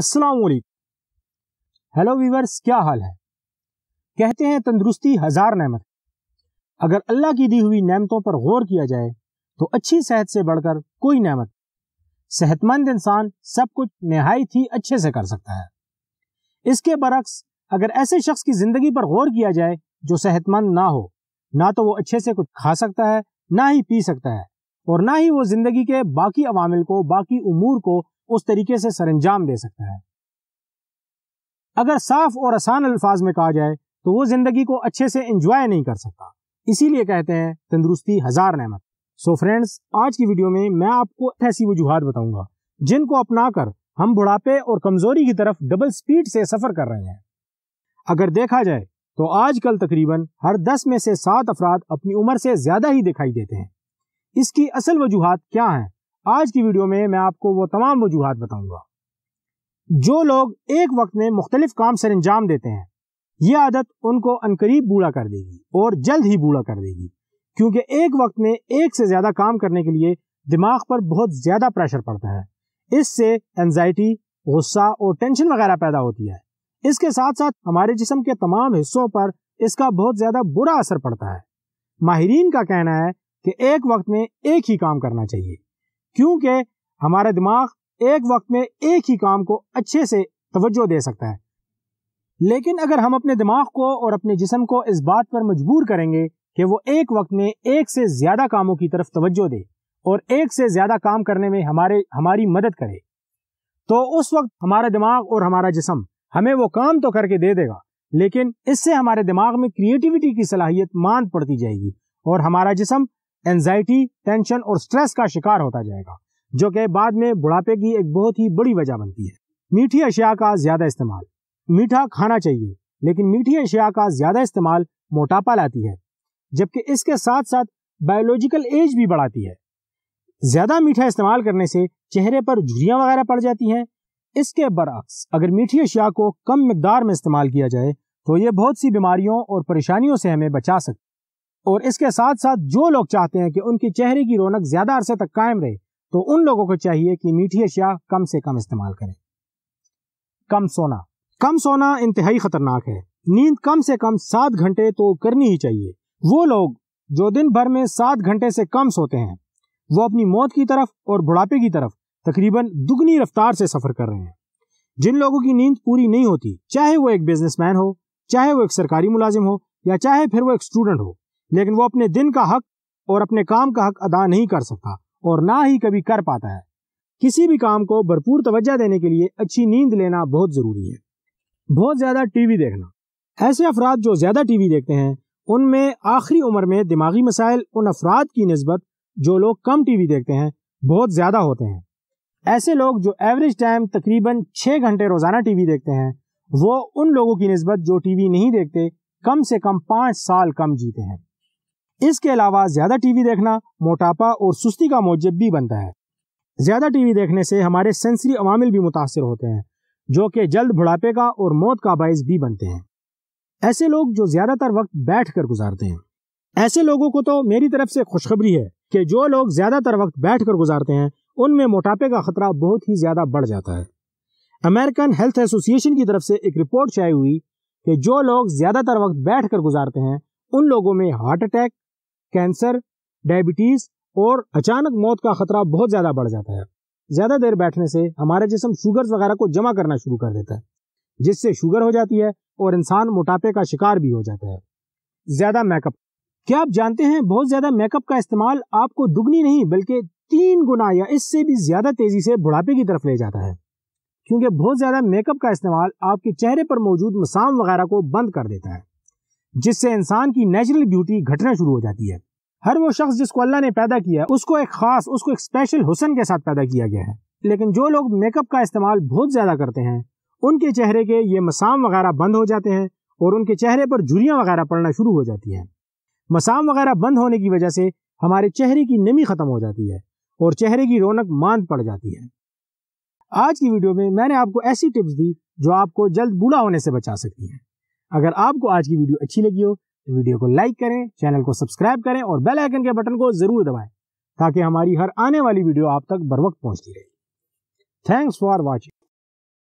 अस्सलाम hello viewers क्या हाल है कहते हैं तंदुरुस्ती हजार नेमत अगर अल्लाह की दी हुई नेमतों पर गौर किया जाए तो अच्छी सेहत से बढ़कर कोई नेमत सेहतमंद इंसान सब कुछ नहायत ही अच्छे से कर सकता है इसके बरक्स अगर ऐसे शख्स की जिंदगी पर गौर किया जाए जो सेहतमंद ना हो ना तो वो अच्छे से कुछ खा सकता है ना ही पी सकता है और ना ही वो जिंदगी के बाकी अवामिल को बाकी उमूर को उस तरीके से सरंजाम दे सकता है अगर साफ और आसान अल्फाज में कहा जाए तो वो जिंदगी को अच्छे से इंजॉय नहीं कर सकता इसीलिए कहते हैं तंदुरुस्ती हजार नहमत सो फ्रेंड्स आज की वीडियो में मैं आपको ऐसी वजूहत बताऊंगा जिनको अपनाकर हम बुढ़ापे और कमजोरी की तरफ डबल स्पीड से सफर कर रहे हैं अगर देखा जाए तो आजकल तकरीबन हर दस में से सात अफराद अपनी उम्र से ज्यादा ही दिखाई देते हैं इसकी असल वजूहत क्या है आज की वीडियो में मैं आपको वो तमाम वजूहत बताऊंगा जो लोग एक वक्त में मुख्तलिफ काम सर अंजाम देते हैं ये आदत उनको अनकरीब बूढ़ा कर देगी और जल्द ही बूढ़ा कर देगी क्योंकि एक वक्त में एक से ज़्यादा काम करने के लिए दिमाग पर बहुत ज़्यादा प्रेशर पड़ता है इससे एनजाइटी गुस्सा और टेंशन वगैरह पैदा होती है इसके साथ साथ हमारे जिसम के तमाम हिस्सों पर इसका बहुत ज़्यादा बुरा असर पड़ता है माहरीन का कहना है कि एक वक्त में एक ही काम करना चाहिए क्योंकि हमारा दिमाग एक वक्त में एक ही काम को अच्छे से तवज्जो दे सकता है लेकिन अगर हम अपने दिमाग को और अपने जिसम को इस बात पर मजबूर करेंगे कि वो एक वक्त में एक से ज़्यादा कामों की तरफ तवज्जो दे और एक से ज़्यादा काम करने में हमारे हमारी मदद करे तो उस वक्त हमारा दिमाग और हमारा जिसम हमें वो काम तो करके दे देगा लेकिन इससे हमारे दिमाग में क्रिएटिविटी की सलाहियत मांद पड़ती जाएगी और हमारा जिसम एनजाइटी टेंशन और स्ट्रेस का शिकार होता जाएगा जो कि बाद में बुढ़ापे की एक बहुत ही बड़ी वजह बनती है मीठी अशिया का ज़्यादा इस्तेमाल मीठा खाना चाहिए लेकिन मीठी अशिया का ज़्यादा इस्तेमाल मोटापा लाती है जबकि इसके साथ साथ बायोलॉजिकल एज भी बढ़ाती है ज़्यादा मीठा इस्तेमाल करने से चेहरे पर झुरियाँ वगैरह पड़ जाती हैं इसके बरक्स अगर मीठी अशिया को कम मकदार में इस्तेमाल किया जाए तो ये बहुत सी बीमारियों और परेशानियों से हमें बचा सकती और इसके साथ साथ जो लोग चाहते हैं कि उनके चेहरे की रौनक ज़्यादा अरसे तक कायम रहे तो उन लोगों को चाहिए कि मीठी अशिया कम से कम इस्तेमाल करें कम सोना कम सोना इंतहाई ख़तरनाक है नींद कम से कम सात घंटे तो करनी ही चाहिए वो लोग जो दिन भर में सात घंटे से कम सोते हैं वो अपनी मौत की तरफ और बुढ़ापे की तरफ तकरीबन दुगनी रफ्तार से सफ़र कर रहे हैं जिन लोगों की नींद पूरी नहीं होती चाहे वो एक बिजनेसमैन हो चाहे वो एक सरकारी मुलाजिम हो या चाहे फिर वो एक स्टूडेंट हो लेकिन वो अपने दिन का हक और अपने काम का हक अदा नहीं कर सकता और ना ही कभी कर पाता है किसी भी काम को भरपूर तवज्जो देने के लिए अच्छी नींद लेना बहुत ज़रूरी है बहुत ज़्यादा टीवी देखना ऐसे अफराद जो ज़्यादा टीवी देखते हैं उनमें आखिरी उम्र में दिमागी मसाइल उन अफराद की नस्बत जो लोग कम टीवी देखते हैं बहुत ज़्यादा होते हैं ऐसे लोग जो एवरेज टाइम तकरीबन छः घंटे रोज़ाना टीवी देखते हैं वो उन लोगों की नस्बत जो टीवी नहीं देखते कम से कम पाँच साल कम जीते हैं इसके अलावा ज्यादा टीवी देखना मोटापा और सुस्ती का मौजब भी बनता है ज्यादा टीवी देखने से हमारे सेंसरी अवामिल भी मुतासर होते हैं जो कि जल्द बुढ़ापे का और मौत का बायस भी बनते हैं ऐसे लोग जो ज्यादातर वक्त बैठ कर गुजारते हैं ऐसे लोगों को तो मेरी तरफ से खुशखबरी है कि जो लोग ज्यादातर वक्त बैठ कर गुजारते हैं उनमें मोटापे का खतरा बहुत ही ज्यादा बढ़ जाता है अमेरिकन हेल्थ एसोसिएशन की तरफ से एक रिपोर्ट शाये हुई कि जो लोग ज्यादातर वक्त बैठ कर गुजारते हैं उन लोगों में हार्ट अटैक कैंसर डायबिटीज और अचानक मौत का खतरा बहुत ज्यादा बढ़ जाता है ज्यादा देर बैठने से हमारे जिसम शुगर वगैरह को जमा करना शुरू कर देता है जिससे शुगर हो जाती है और इंसान मोटापे का शिकार भी हो जाता है ज्यादा मेकअप क्या आप जानते हैं बहुत ज्यादा मेकअप का इस्तेमाल आपको दुगनी नहीं बल्कि तीन गुना या इससे भी ज्यादा तेजी से बुढ़ापे की तरफ ले जाता है क्योंकि बहुत ज्यादा मेकअप का इस्तेमाल आपके चेहरे पर मौजूद मसाम वगैरह को बंद कर देता है जिससे इंसान की नेचुरल ब्यूटी घटना शुरू हो जाती है हर वो शख्स जिसको अल्लाह ने पैदा किया उसको एक खास उसको एक स्पेशल हुसन के साथ पैदा किया गया है लेकिन जो लोग मेकअप का इस्तेमाल बहुत ज़्यादा करते हैं उनके चेहरे के ये मसाम वगैरह बंद हो जाते हैं और उनके चेहरे पर झुरियाँ वगैरह पड़ना शुरू हो जाती हैं मसाम वगैरह बंद होने की वजह से हमारे चेहरे की नमी ख़त्म हो जाती है और चेहरे की रौनक मांद पड़ जाती है आज की वीडियो में मैंने आपको ऐसी टिप्स दी जो आपको जल्द बूढ़ा होने से बचा सकती हैं अगर आपको आज की वीडियो अच्छी लगी हो वीडियो को लाइक करें चैनल को सब्सक्राइब करें और बेल आइकन के बटन को जरूर दबाएं ताकि हमारी हर आने वाली वीडियो आप तक बर वक्त पहुंचती रहे थैंक्स फॉर वॉचिंग